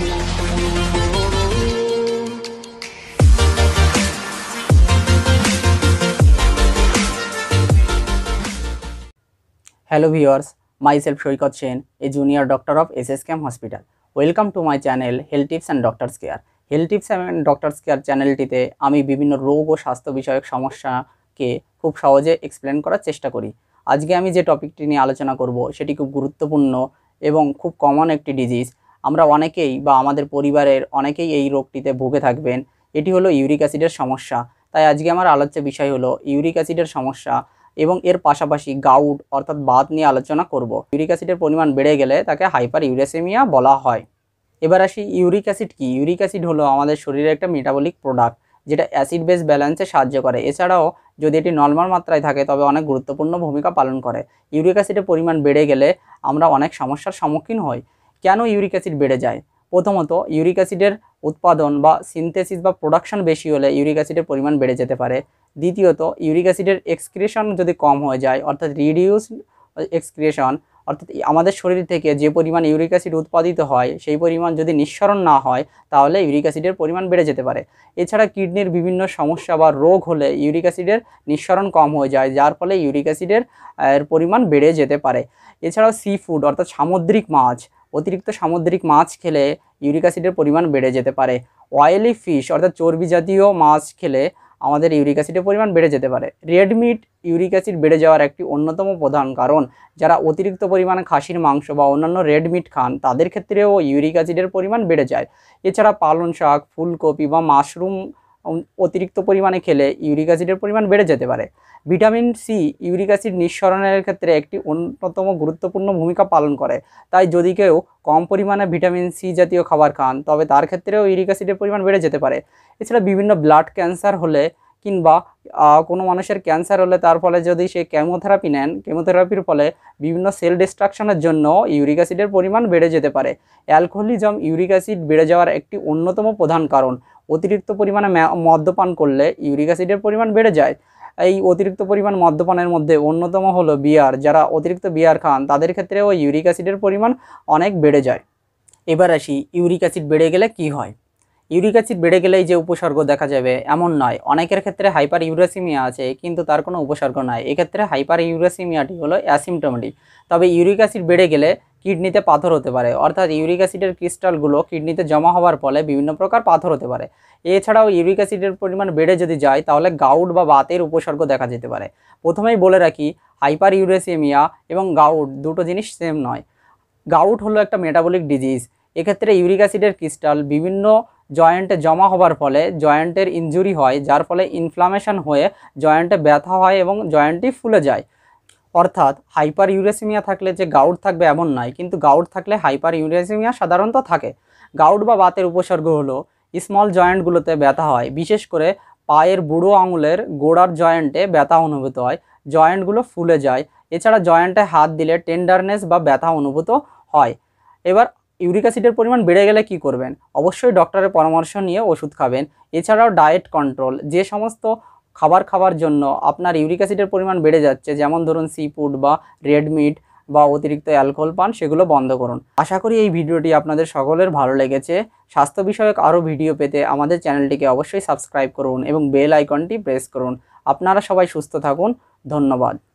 hello viewers myself Saikat Sen a junior doctor of S S KM hospital welcome to my channel health tips and doctors care health tips and doctors care চ্যানেলটিতে আমি বিভিন্ন রোগ ও স্বাস্থ্য বিষয়ক সমস্যাকে খুব সহজে এক্সপ্লেন করার চেষ্টা করি আজকে আমি যে টপিকটি নিয়ে আলোচনা করব সেটি খুব গুরুত্বপূর্ণ এবং খুব কমন একটি ডিজিজ আমরা অনেকেই বা আমাদের পরিবারের অনেকেই এই রোগটিতে ভুগে থাকবেন এটি হলো ইউরিক অ্যাসিডের সমস্যা তাই আজকে আমার আলোচ্য বিষয় হলো ইউরিক অ্যাসিডের সমস্যা এবং এর পাশাপাশি গাউট অর্থাৎ বাত নিয়ে আলোচনা করব ইউরিক অ্যাসিডের পরিমাণ বেড়ে গেলে তাকে হাইপার ইউরেসেমিয়া বলা হয় এবার আসি ইউরিক অ্যাসিড কি ইউরিক অ্যাসিড হলো আমাদের শরীরের একটা মেটাবলিক প্রোডাক্ট যেটা অ্যাসিড বেস ব্যালেন্সে সাহায্য করে এছাড়াও যদি এটি নর্মাল মাত্রায় থাকে তবে অনেক গুরুত্বপূর্ণ ভূমিকা পালন করে ইউরিক অ্যাসিডের পরিমাণ বেড়ে গেলে আমরা অনেক সমস্যার সম্মুখীন হই কেন ইউরিক অ্যাসিড বেড়ে যায় প্রথমত ইউরিক অ্যাসিডের উৎপাদন বা সিনথেসিস বা প্রোডাকশন বেশি হলে ইউরিক অ্যাসিডের পরিমাণ বেড়ে যেতে পারে দ্বিতীয়ত ইউরিক অ্যাসিডের এক্সক্রিয়েশন যদি কম হয়ে যায় অর্থাৎ রিডিউস এক্সক্রিয়েশন অর্থাৎ আমাদের শরীর থেকে যে পরিমাণ ইউরিক অ্যাসিড উৎপাদিত হয় সেই পরিমাণ যদি নিঃসরণ না হয় তাহলে ইউরিক অ্যাসিডের পরিমাণ বেড়ে যেতে পারে এছাড়া কিডনির বিভিন্ন সমস্যা বা রোগ হলে ইউরিক অ্যাসিডের নিঃসরণ কম হয়ে যায় যার ফলে ইউরিক অ্যাসিডের পরিমাণ বেড়ে যেতে পারে এছাড়াও সি ফুড অর্থাৎ সামুদ্রিক মাছ অতিরিক্ত সামুদ্রিক মাছ খেলে ইউরিক অ্যাসিডের পরিমাণ বেড়ে যেতে পারে অয়েলি ফিশ অর্থাৎ চর্বি জাতীয় মাছ খেলে আমাদের ইউরিক অ্যাসিডের পরিমাণ বেড়ে যেতে পারে রেডমিট ইউরিক অ্যাসিড বেড়ে যাওয়ার একটি অন্যতম প্রধান কারণ যারা অতিরিক্ত পরিমাণে খাসির মাংস বা অন্যান্য রেডমিট খান তাদের ক্ষেত্রেও ইউরিক অ্যাসিডের পরিমাণ বেড়ে যায় এছাড়া পালন শাক ফুলকপি বা মাশরুম অতিরিক্ত পরিমাণে খেলে ইউরিক অ্যাসিডের পরিমাণ বেড়ে যেতে পারে ভিটামিন সি ইউরিক অ্যাসিড নিঃসরণের ক্ষেত্রে একটি অন্যতম গুরুত্বপূর্ণ ভূমিকা পালন করে তাই যদি কেউ কম পরিমাণে ভিটামিন সি জাতীয় খাবার খান তবে তার ক্ষেত্রেও ইউরিক অ্যাসিডের পরিমাণ বেড়ে যেতে পারে এছাড়া বিভিন্ন ব্লাড ক্যান্সার হলে কিংবা কোনো মানুষের ক্যান্সার হলে তার ফলে যদি সে কেমোথেরাপি নেন কেমোথেরাপির ফলে বিভিন্ন সেল ডিস্ট্রাকশনের জন্য ইউরিক অ্যাসিডের পরিমাণ বেড়ে যেতে পারে অ্যালকোহলিজম ইউরিক অ্যাসিড বেড়ে যাওয়ার একটি অন্যতম প্রধান কারণ অতিরিক্ত পরিমাণে মদ্যপান করলে ইউরিক অ্যাসিডের পরিমাণ বেড়ে যায় এই অতিরিক্ত পরিমাণ মদ্যপানের মধ্যে অন্যতম হলো বিয়ার যারা অতিরিক্ত বিয়ার খান তাদের ক্ষেত্রেও ইউরিক অ্যাসিডের পরিমাণ অনেক বেড়ে যায় এবার আসি ইউরিক অ্যাসিড বেড়ে গেলে কি হয় ইউরিক অ্যাসিড বেড়ে গেলেই যে উপসর্গ দেখা যাবে এমন নয় অনেকের ক্ষেত্রে হাইপার ইউরাসিমিয়া আছে কিন্তু তার কোনো উপসর্গ নয় এক্ষেত্রে হাইপার ইউরাসিমিয়াটি হলো অ্যাসিমটোমেটিক তবে ইউরিক অ্যাসিড বেড়ে গেলে কিডনিতে পাথর হতে পারে অর্থাৎ ইউরিক অ্যাসিডের ক্রিস্টালগুলো কিডনিতে জমা হওয়ার ফলে বিভিন্ন প্রকার পাথর হতে পারে এছাড়াও ইউরিক অ্যাসিডের পরিমাণ বেড়ে যদি যায় তাহলে গাউট বা বাতের উপসর্গ দেখা যেতে পারে প্রথমেই বলে রাখি হাইপার ইউরেসেমিয়া এবং গাউট দুটো জিনিস সেম নয় গাউট হলো একটা মেটাবলিক ডিজিজ এক্ষেত্রে ইউরিক অ্যাসিডের ক্রিস্টাল বিভিন্ন জয়েন্টে জমা হবার ফলে জয়েন্টের ইনজুরি হয় যার ফলে ইনফ্লামেশন হয়ে জয়েন্টে ব্যথা হয় এবং জয়েন্টটি ফুলে যায় অর্থাৎ হাইপার ইউরেসিমিয়া থাকলে যে গাউট থাকবে এমন নয় কিন্তু গাউট থাকলে হাইপার ইউরেসিমিয়া সাধারণত থাকে গাউট বা বাতের উপসর্গ হলো স্মল জয়েন্টগুলোতে ব্যথা হয় বিশেষ করে পায়ের বুড়ো আঙুলের গোড়ার জয়েন্টে ব্যথা অনুভূত হয় জয়েন্টগুলো ফুলে যায় এছাড়া জয়েন্টে হাত দিলে টেন্ডারনেস বা ব্যথা অনুভূত হয় এবার ইউরিক অ্যাসিডের পরিমাণ বেড়ে গেলে কি করবেন অবশ্যই ডক্টরের পরামর্শ নিয়ে ওষুধ খাবেন এছাড়াও ডায়েট কন্ট্রোল যে সমস্ত খাবার খাওয়ার জন্য আপনার ইউরিক অ্যাসিডের পরিমাণ বেড়ে যাচ্ছে যেমন ধরুন সি ফুড বা রেডমিট বা অতিরিক্ত অ্যালকোহল পান সেগুলো বন্ধ করুন আশা করি এই ভিডিওটি আপনাদের সকলের ভালো লেগেছে স্বাস্থ্য বিষয়ক আরও ভিডিও পেতে আমাদের চ্যানেলটিকে অবশ্যই সাবস্ক্রাইব করুন এবং বেল আইকনটি প্রেস করুন আপনারা সবাই সুস্থ থাকুন ধন্যবাদ